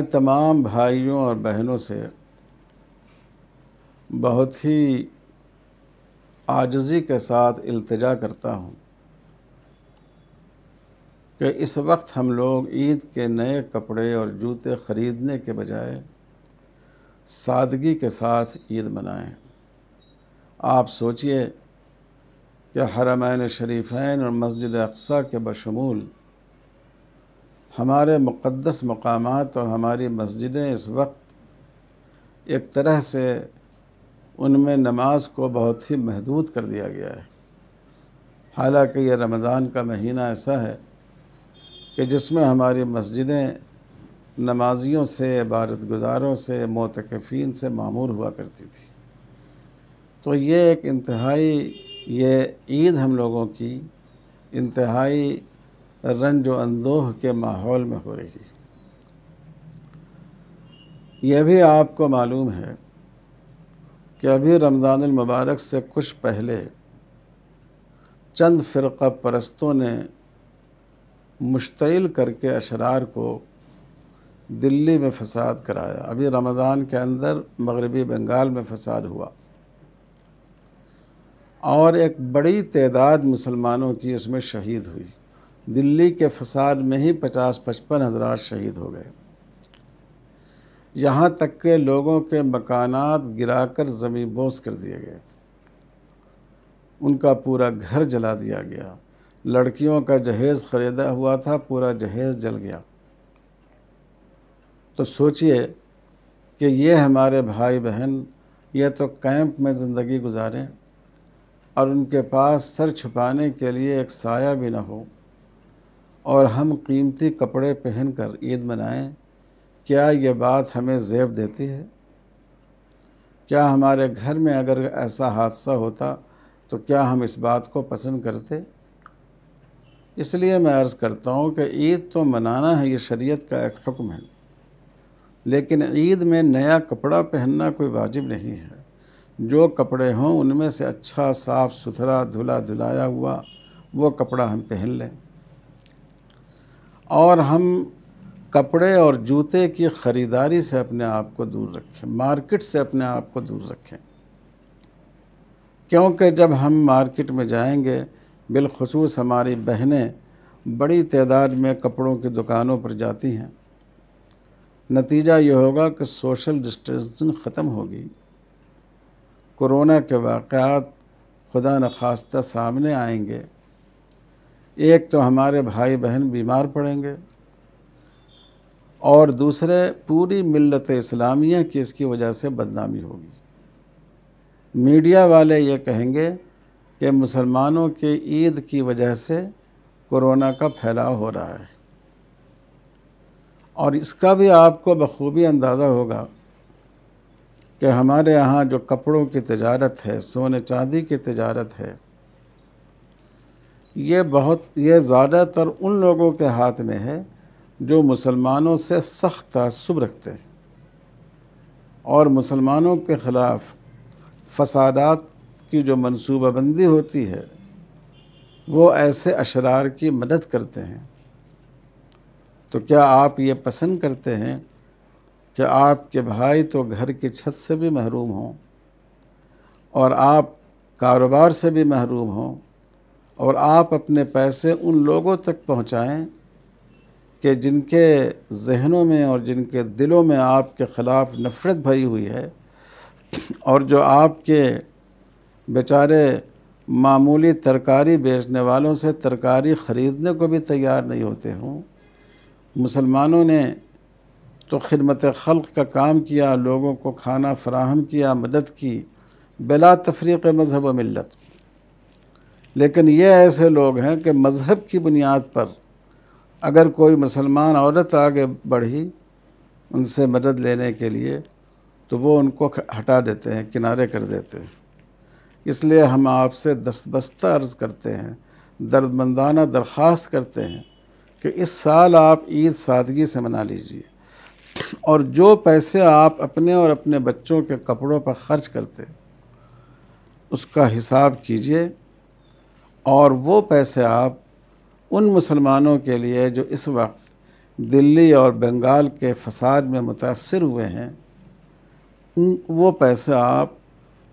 मैं तमाम भाइयों और बहनों से बहुत ही आजजी के साथ अल्तजा करता हूँ कि इस वक्त हम लोग ईद के नए कपड़े और जूते ख़रीदने के बजाय सादगी के साथ ईद मनाएं आप सोचिए कि हरमैन शरीफ़ैन और मस्जिद अक्सा के बशमूल हमारे मुक़दस मकाम और हमारी मस्जिदें इस वक्त एक तरह से उनमें नमाज को बहुत ही महदूद कर दिया गया है हालांकि यह रमज़ान का महीना ऐसा है कि जिसमें हमारी मस्जिदें नमाजियों से इबारत गुजारों से मोतकफ़ीन से मामूर हुआ करती थी तो ये एक इंतहाई ये ईद हम लोगों की इंतहाई रंज अंदोह के माहौल में होगी यह भी आपको मालूम है कि अभी मुबारक से कुछ पहले चंद फ़िरका परस्तों ने मुश्तिल करके अशरार को दिल्ली में फसाद कराया अभी रमज़ान के अंदर मगरबी बंगाल में फसाद हुआ और एक बड़ी तदाद मुसलमानों की उसमें शहीद हुई दिल्ली के फसाद में ही पचास पचपन हज़ार शहीद हो गए यहाँ तक के लोगों के मकानात गिराकर ज़मीन बोस कर दिए गए उनका पूरा घर जला दिया गया लड़कियों का जहेज़ ख़रीदा हुआ था पूरा जहेज़ जल गया तो सोचिए कि ये हमारे भाई बहन ये तो कैंप में ज़िंदगी गुजारें और उनके पास सर छुपाने के लिए एक साया भी ना हो और हम कीमती कपड़े पहनकर ईद मनाएं क्या ये बात हमें जेब देती है क्या हमारे घर में अगर ऐसा हादसा होता तो क्या हम इस बात को पसंद करते इसलिए मैं अर्ज़ करता हूँ कि ईद तो मनाना है ये शरीयत का एक हुक्म है लेकिन ईद में नया कपड़ा पहनना कोई वाजिब नहीं है जो कपड़े हों उनमें से अच्छा साफ़ सुथरा धुला धुलाया हुआ वो कपड़ा हम पहन लें और हम कपड़े और जूते की ख़रीदारी से अपने आप को दूर रखें मार्केट से अपने आप को दूर रखें क्योंकि जब हम मार्केट में जाएंगे बिलखसूस हमारी बहनें बड़ी तादाद में कपड़ों की दुकानों पर जाती हैं नतीजा ये होगा कि सोशल डिस्टेंसिंग ख़त्म होगी कोरोना के वाक़ात खुदा न खास्ता सामने आएंगे एक तो हमारे भाई बहन बीमार पड़ेंगे और दूसरे पूरी मिलत इस्लामिया की इसकी वजह से बदनामी होगी मीडिया वाले ये कहेंगे कि मुसलमानों के ईद की वजह से कोरोना का फैलाव हो रहा है और इसका भी आपको बखूबी अंदाज़ा होगा कि हमारे यहाँ जो कपड़ों की तजारत है सोने चांदी की तजारत है ये बहुत ये ज़्यादातर उन लोगों के हाथ में है जो मुसलमानों से सख्त तसब रखते हैं और मुसलमानों के ख़िलाफ़ फसादात की जो मनसूबाबंदी होती है वो ऐसे अशरार की मदद करते हैं तो क्या आप ये पसंद करते हैं कि आपके भाई तो घर की छत से भी महरूम हों और आप कारोबार से भी महरूम हों और आप अपने पैसे उन लोगों तक पहुँचाएँ कि जिनके जहनों में और जिनके दिलों में आपके ख़िलाफ़ नफ़रत भरी हुई है और जो आपके बेचारे मामूली तरकारी बेचने वालों से तरकारी ख़रीदने को भी तैयार नहीं होते हों मुसलमानों ने तो खिदमत खल्क का काम किया लोगों को खाना फराहम किया मदद की बिला तफरीक़ मजहब मिलत लेकिन ये ऐसे लोग हैं कि मज़हब की बुनियाद पर अगर कोई मुसलमान औरत आगे बढ़ी उनसे मदद लेने के लिए तो वो उनको हटा देते हैं किनारे कर देते हैं इसलिए हम आपसे दस्तबस्ता अर्ज़ करते हैं दर्दमंदाना दरख्वास्त करते हैं कि इस साल आप ईद सादगी से मना लीजिए और जो पैसे आप अपने और अपने बच्चों के कपड़ों पर ख़र्च करते उसका हिसाब कीजिए और वो पैसे आप उन मुसलमानों के लिए जो इस वक्त दिल्ली और बंगाल के फसाद में मुतासर हुए हैं वो पैसे आप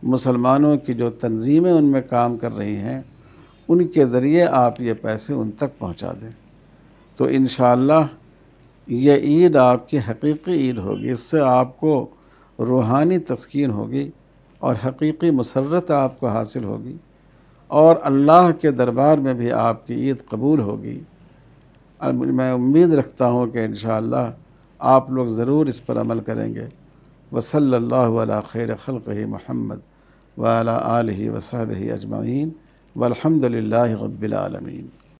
मुसलमानों की जो तंजीमें उनमें काम कर रही हैं उनके ज़रिए आप ये पैसे उन तक पहुंचा दें तो इन ये ईद आपकी हकीकी ईद होगी इससे आपको रूहानी तस्किन होगी और हकीकी मसरत आपको हासिल होगी और अल्लाह के दरबार में भी आपकी ईद कबूल होगी मैं उम्मीद रखता हूँ कि इन आप लोग ज़रूर इस पर अमल करेंगे वसल खैर खल्क महमद वाल आल वसाब अजमाइन वलहमदिल्ला रबालमीन